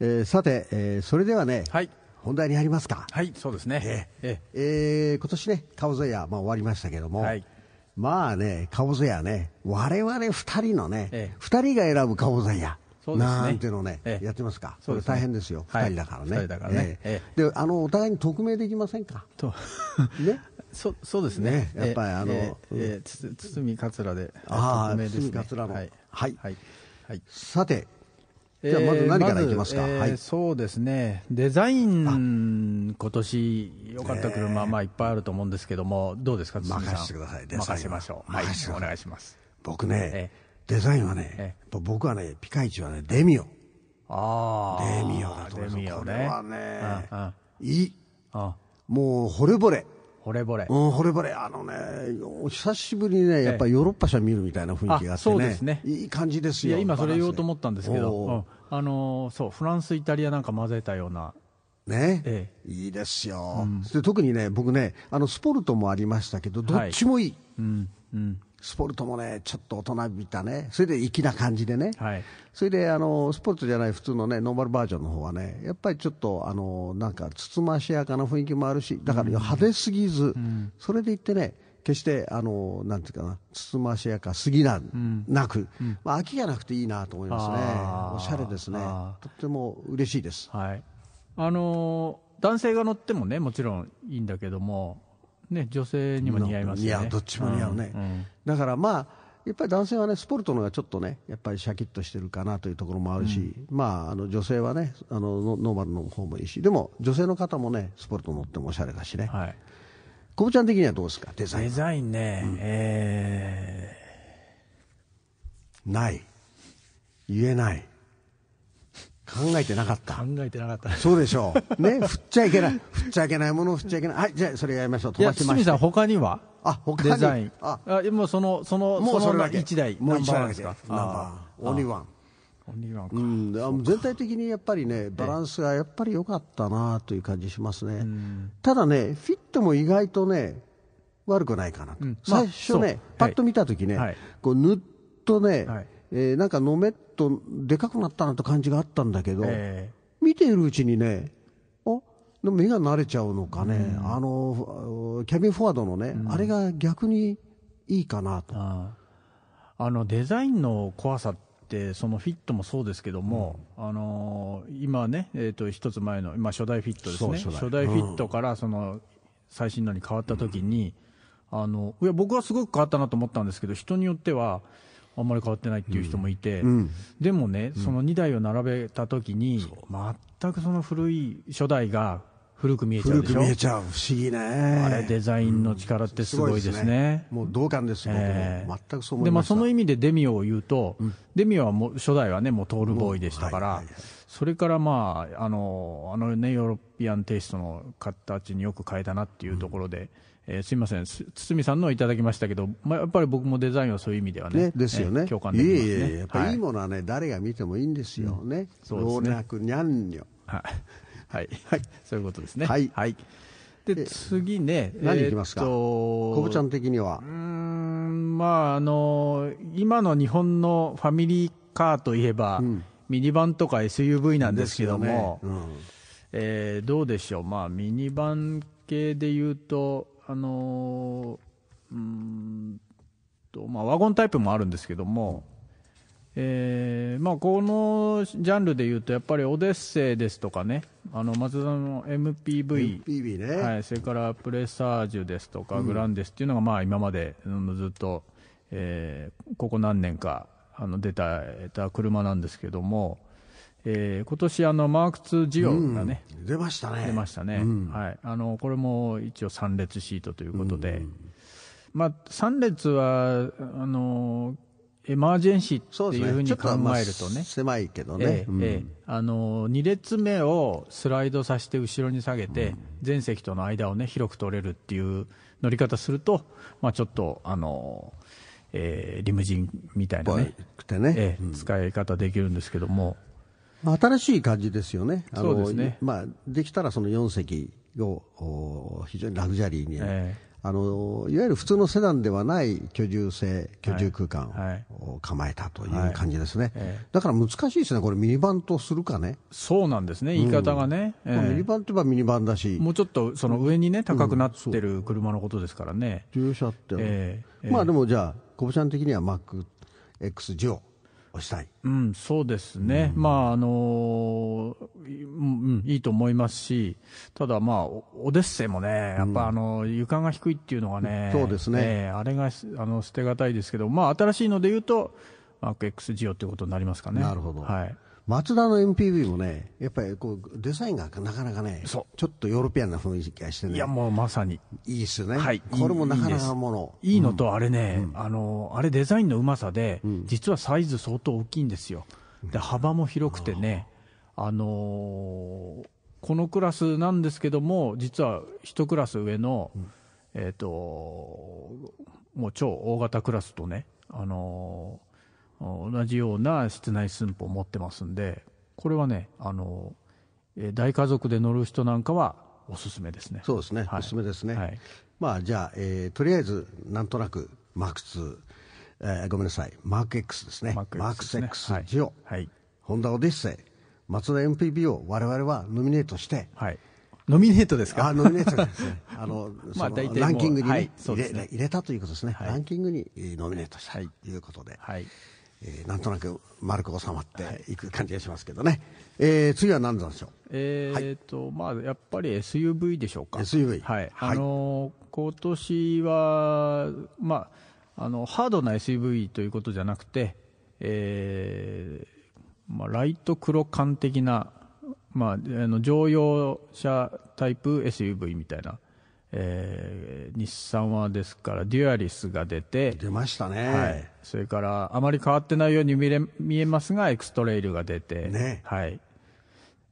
えー、さて、えー、それではね、はい、本題に入りますか。はい、そうですね。えええー、今年ね、カオゼヤ、まあ、終わりましたけども、はい、まあね、カオゼヤね、われわれ二人のね、ええ、二人が選ぶカオゼヤ。ね、なんていうのね、ええ、やってますか、それ大変ですよ、二、ね、人だからね。はい、らねええ、であのお互いに匿名できませんか。とね そそうですね、ね、やっぱりあの、えええー、つつ堤桂で、あ、名です、ね、はい、はい、はい、はい、さて、じゃあまず何からいきますか、えーまえー、そうですね、デザイン、今年良かった車、えー、まあいっぱいあると思うんですけども、どうですか、任せてください、任せましょう、はい、お願いします僕ね、デザインはね、僕はね、ピカイチはね、デミオ、あデミオだと思います、これはね、いい、もう惚れ惚れ。惚れ惚れ。うん、惚れ惚れ。あのね、お久しぶりにね、やっぱりヨーロッパ車見るみたいな雰囲気があってね。そうですね。いい感じですよ。いや、今それ言おうと思ったんですけど、あの、そう、フランス、イタリアなんか混ぜたようなね、ええ、いいですよ、うん、特にね、僕ね、あのスポルトもありましたけど、どっちもいい、はいうんうん、スポルトもね、ちょっと大人びたね、それで粋な感じでね、はい、それであのスポルトじゃない、普通のね、ノーマルバージョンの方はね、やっぱりちょっとあのなんか、つつましやかな雰囲気もあるし、だから派手すぎず、それでいってね、決して、あの、なんていうかな、つつましやかすぎな、うん、なく、うん、まあ、飽きがなくていいなと思いますね。おしゃれですね。とっても嬉しいです。はい。あのー、男性が乗ってもね、もちろんいいんだけども、ね、女性にも似合いますよね。いや、どっちも似合うね。うん、だからまあ、やっぱり男性はね、スポルトのがちょっとね、やっぱりシャキッとしてるかなというところもあるし、うん、まあ、あの女性はねあの、ノーマルの方もいいし、でも女性の方もね、スポルト乗ってもおしゃれだしね。はいこぼちゃん的にはどうですかデザイン。デザインね、うん、えー、ない。言えない。考えてなかった。考えてなかった。そうでしょう。ね、振っちゃいけない。振っちゃいけないものを振っちゃいけない。はい、じゃあそれやりましょう。飛ばしましさん、他にはあ、他にデザイン。あ、あもうその、その、もうそれだけ。1台。もう1台ですか。ナンバー。オンリーワン。うん、全体的にやっぱりね、バランスがやっぱり良かったなという感じしますね、ただね、フィットも意外とね、悪くないかなと、うんまあ、最初ね、パッと見たときね、はい、こうぬっとね、はい、えー、なんかのめっとでかくなったなと感じがあったんだけど、えー、見ているうちにね、あでも目が慣れちゃうのかね、うん、あのキャビンフォワードのね、うん、あれが逆にいいかなと。あのデザインの怖さって、そのフィットもそうですけども、うん、あの今ね、えー、と一つ前の、今初代フィットですね、初代フィットからその最新のに変わったときに、うん、あのいや、僕はすごく変わったなと思ったんですけど、人によっては、あんまり変わってないっていう人もいて、うん、でもね、その2台を並べたときに、全くその古い初代が古く見えちゃう古く見えちゃう不思議ねあれデザインの力ってすごいですねうんすね、もう同感です、えー、全くそう思でまあ、その意味でデミオを言うと、うん、デミオはもう初代はねもうトールボーイでしたから、はいはいはい、それからまああのあのねヨーロピアンテイストの形によく変えたなっていうところで、うんえー、すみません、堤さんのいただきましたけど、まあ、やっぱり僕もデザインはそういう意味ではね、ねですよね、えー、共感できます、ね、いえいえ、やっぱいいものはね、はい、誰が見てもいいんですよね、老、うですね、にゃんにょ。はいはい、はい、そういうことですね。はい、はいで次ね、何いきますか、こぶちゃん的には。うんまああの今の日本のファミリーカーといえば、うん、ミニバンとか SUV なんですけども、ねうん、えー、どうでしょう、まあ、ミニバン系で言うと、あのうんとまあ、ワゴンタイプもあるんですけども、えまあ、このジャンルでいうと、やっぱりオデッセイですとかね、あの松田の MPV、MPV ねはい、それからプレサージュですとか、グランデスっていうのが、まあ、今までずっと、えー、ここ何年かあの出たた車なんですけども、えー、今年あのマーク2ジオがね、うん、出ましたね、出ましたね、うん、はい、あのこれも一応、3列シートということで。うんまあ、3列はあのエマージェンシーっていうふうに考えるとね、ね狭いけどね、えー、えー、あのー、2列目をスライドさせて後ろに下げて、全、うん、席との間を、ね、広く取れるっていう乗り方すると、まあ、ちょっと、あのー、えー、リムジンみたいなね、ねえー、使い方できるんですけども。新しい感じですよね、あのそうですねまあ、できたらその4席を非常にラグジュアリーに。えーあのいわゆる普通のセダンではない居住性、居住空間を構えたという感じですね、はいはいだから難しいですね、これ、ミニバンとするかね、そうなんですね、言い方がね、うんえ、ミニバンといえばミニバンだし、もうちょっとその上にね、高くなってる車のことですからね、うん、乗って、まあでもじゃあ、こぼちゃん的には MacX ジオしたい。うん、そうですね。うん、まあ、あの、うん、いいと思いますし、ただまあ、オデッセイもね、やっぱあの、床が低いっていうのがね、そうですね。えー、あれが、あの、捨てがたいですけど、まあ、新しいので言うと、マーク X ジオということになりますかね。なるほど。はい。マツダの MPV もね、やっぱりこうデザインがなかなかね、ちょっとヨーロピアンな雰囲気がしてね。いや、もうまさに。いいですね。はい。これもなかなかもの。いいのと、あれね、うん、あの、あれデザインのうまさで、うん、実はサイズ相当大きいんですよ。で、幅も広くてね、うん、あのー、このクラスなんですけども、実は一クラス上の、えっ、ー、と、もう超大型クラスとね、あのー同じような室内寸法を持ってますんで、これはね、あの、大家族で乗る人なんかはおすすめですね。そうですね。はい、おすすめですね。はい、まあ、じゃあ、えー、とりあえず、なんとなく、マーク2、えー、ごめんなさい、マーク X ですね。マーク X,、ね、マーク X ジオ、はい、ホンダオデッセイ、マツダ MPB を我々はノミネートして、はい、ノミネートですかあノミネートですね。あの、まあ、大体ランキングに、ねはいね、入れたということですね、はい、ランキングにノミネートしたということで。はい、はいえー、なんとなく丸く収まっていく感じがしますけどね、はい、えー、次は何なんでしょうえと、まあ、やっぱり SUV でしょうか SUV はい、あのー、今年は、まあ、あのハードな SUV ということじゃなくて、えーまあ、ライト黒缶的な、まあ、あの乗用車タイプ SUV みたいなえー、日産はですから、デュアリスが出て、出ましたね、はい、それからあまり変わってないように見れ見えますが、エクストレイルが出て、ねはい、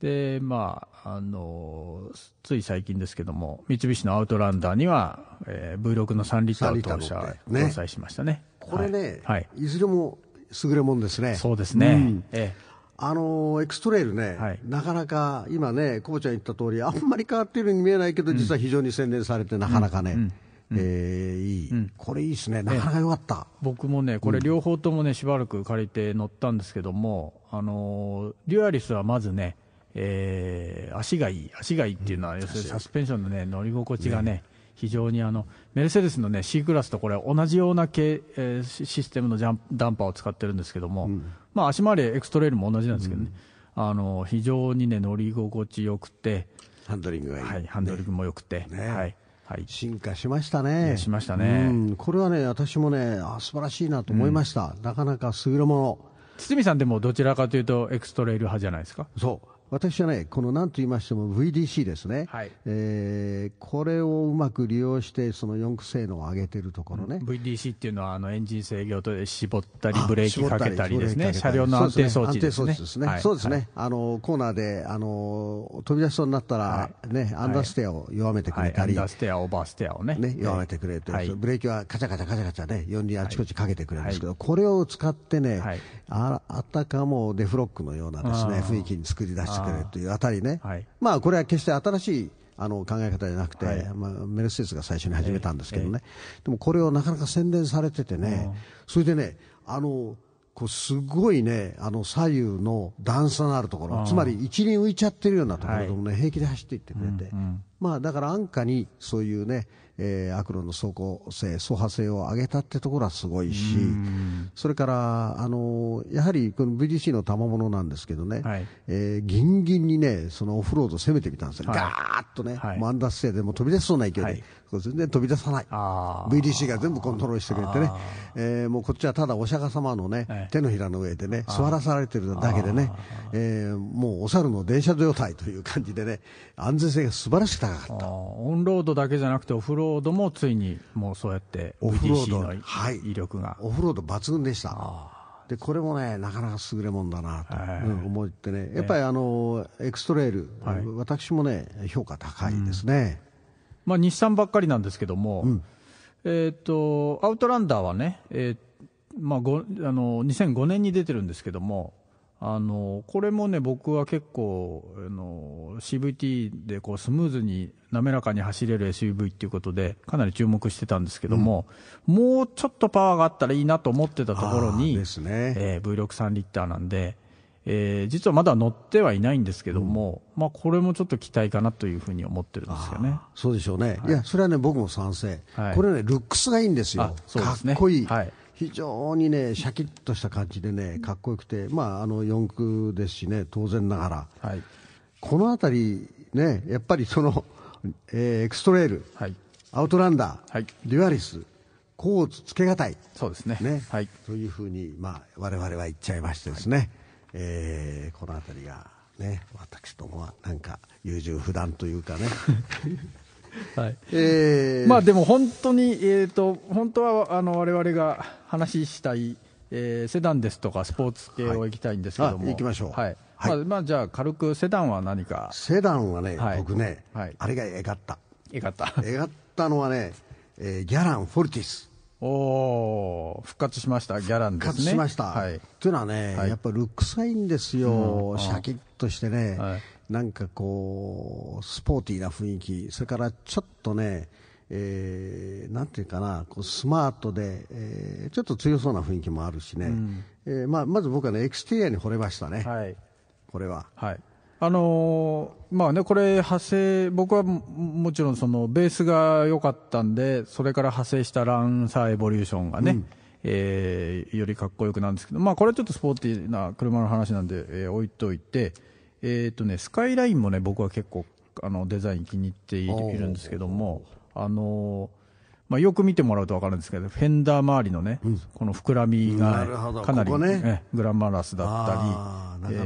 で、まああのつい最近ですけども、三菱のアウトランダーには、えー、V6 の三リッターを搭載,、搭載しましたね。これね、はい、いずれも優れもんですね。そうですね、うん、ええあのエクストレイルね、はい、なかなか今ね、こボちゃん言った通り、あんまり変わっているように見えないけど、実は非常に洗練されて、なかなかね。えいい、うん、これいいですね、なかなか良かった、僕もね、これ、両方ともね、しばらく借りて乗ったんですけども、あのデュアリスはまずね、えー、足がいい、足がいいっていうのは、要するにサスペンションの、ね、乗り心地がね、ね非常にあのメルセデスの、ね、C クラスとこれ同じような系、えー、システムのジャンダンパーを使ってるんですけども、うん、まあ、足回りエクストレイルも同じなんですけどね、うん、あの非常に、ね、乗り心地よくてハンドリングがいい、はい、ハンドリングもよくて。ね、はいはい、進化しましたね。しましたね、うん。これはね、私もね、あ素晴らしいなと思いました。うん、なかなか優れもの。堤さんでもどちらかというとエクストレイル派じゃないですか。そう。私はね、このなんと言いましても VDC ですね、はい、えー、これをうまく利用して、その四駆性能を上げてるところね、うん、VDC っていうのは、あのエンジン制御で絞ったり、ブレーキかけたりですね、車両の安定装置ですね、そうですね、あのコーナーであの飛び出しそうになったらね、はい、アンダーステアを弱めてくれたり、はい、アンダーステア、オーバーステアをね、ね弱めてくれて、はい、ブレーキはカチャカチャカチャカチャね、4輪あちこちかけてくれるんですけど、これを使ってね、あ、あたかもデフロックのようなですね雰囲気に作り出してしというあたりね、はい、まあ、これは決して新しいあの考え方じゃなくて、はい、まあ、メルセデスが最初に始めたんですけどね、えー、でもこれをなかなか宣伝されててね、それでね、あのこうすごいね、あの左右の段差のあるところ、つまり一輪浮いちゃってるようなところでもね、平気で走っていってくれて。うんうんまあ、だから安価にそういうね、えー、悪路の走行性、走破性を上げたってところはすごいし、それから、あのやはりこの VGC の賜物なんですけどね、はい、えー、ギンギンにね、そのオフロード攻めてみたんですよ、はい、ガーッとね、はい、マンダス勢でも飛び出しそうな勢いで、はい、全然飛び出さない、VDC が全部コントロールしてくれてね、えー、もうこっちはただお釈迦様のね、はい、手のひらの上でね、座らされてるだけでね、えー、もうお猿の電車状態という感じでね、安全性が素晴らしく高た。オンロードだけじゃなくて、オフロードもついにもうそうやって、オフロードの威力が、はい、オフロード抜群でした。でこれもね、なかなか優れもんだなと、思ってね、やっぱりあの、エクストレール、はい、私もね、評価高いですね、うん、まあ、日産ばっかりなんですけども、うん、えっ、と、アウトランダーはね、えーまあ、あの2005年に出てるんですけども、あの、これもね、僕は結構、あの、CVT でこうスムーズに滑らかに走れる SUV っていうことで、かなり注目してたんですけども、うん、もうちょっとパワーがあったらいいなと思ってたところに、ですねえー、V63 リッターなんで、えー、実はまだ乗ってはいないんですけども、うん、まあこれもちょっと期待かなというふうに思ってるんですよね。そうでしょうね。はい、いや、それはね、僕も賛成。はい、これね、ルックスがいいんですよ。そうですね、かっこいい。はい非常にね、シャキッとした感じでね、かっこよくて、まあ、あの四駆ですしね、当然ながら、はい、この辺り、ね、やっぱりその、えー、エクストレール、はい、アウトランダー、はい、デュアリス、こうつけがたい、そうですねね、はい、というふうに、まあ、われは言っちゃいましてですね、はい、えー、この辺りが、ね、私どもはなんか優柔不断というかね。はい。えー、まあでも本当に、えっ、ー、と、本当は、あの、われが話したい、えー、セダンですとかスポーツ系をいきたいんですけども。はい、行きましょう。はい。はい、まあ、まあ、じゃあ軽くセダンは何か。セダンはね、はい、僕ね、はい、あれがえがった。えがった。えがったのはね、えー、ギャラン・フォルティス。おお復活しました、ギャランですね。復活しました。はい、というのはね、はい、やっぱルックスがいいんですよ、うん、シャキッとしてね、はい、なんかこう、スポーティーな雰囲気、それからちょっとね、えー、なんていうかな、こうスマートで、えー、ちょっと強そうな雰囲気もあるしね、うん、えー、まあ、まず僕はね、エクステリアに惚れましたね、はい、これは。はいあのー、まあね、これ、派生、僕はもちろんそのベースが良かったんで、それから派生したランサーエボリューションがね、うん、えー、よりかっこよくなるんですけど、まあ、これちょっとスポーティーな車の話なんで、えー、置いといて、えっ、ー、とね、スカイラインもね、僕は結構、あの、デザイン気に入っているんですけども、あのー、まあ、よく見てもらうと分かるんですけど、フェンダー周りのね、うん、この膨らみが、かなりここ、ね、グラマラスだったり、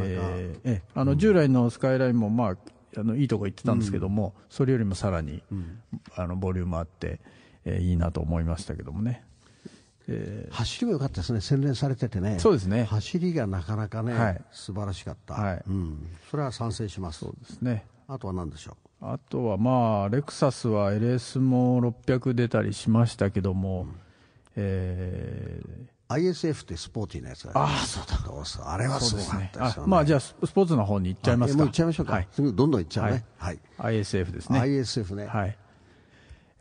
えあの従来のスカイラインも、まあ、あのいいとこ行ってたんですけども、うん、それよりもさらに、うん、あのボリュームあって、えー、いいなと思いましたけどもね。えー、走りも良かったですね、洗練されててね、そうですね走りがなかなかね、はい、素晴らしかった、はいうん、それは賛成します、そうですね、あとは何でしょうあとは、まあ、レクサスは LS も600出たりしましたけども、うん、えー、ISF ってスポーティーなやつああそうだどうすあれはすごかったですよね、ね、まあ、じゃあ、スポーツの方に行っちゃいますか、もう行っちゃいましょうか、はい、どんどん行っちゃうね、はい、はい、ISF ですね、ISF ね。はい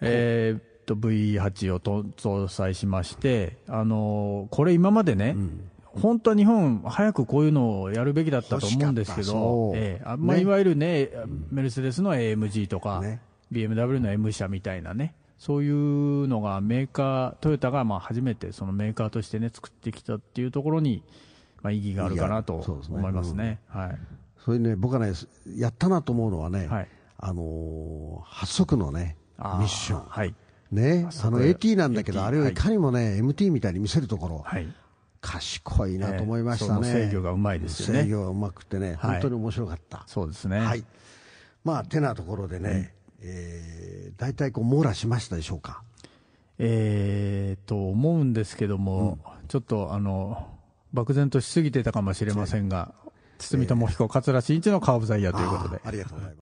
えーと、V8 をと搭載しまして、あのこれ今までね、うん本当は日本、早くこういうのをやるべきだったと思うんですけど、ええまあ、いわゆるね、メルセデスの AMG とか、ね、BMW の M 社みたいなね、そういうのがメーカー、トヨタがまあ初めてそのメーカーとして、ね、作ってきたっていうところに、まあ、意義があるかなと思いますね。いうい、それね、僕はね、やったなと思うのはね、はい、あのー、発足のね、ミッション。はいね、あの AT なんだけど、あれをいかにもね、MT みたいに見せるところ、賢いなと思いましたね。制御がうまいですよね。制御がうまくてね、本当に面白かった。そうですね。はい。まあ、てなところでね、えー、大体こう、網羅しましたでしょうか。えー、と思うんですけども、ちょっとあの漠然としすぎてたかもしれませんが、堤智彦、桂伸一のカーブザイヤーということで。ありがとうございます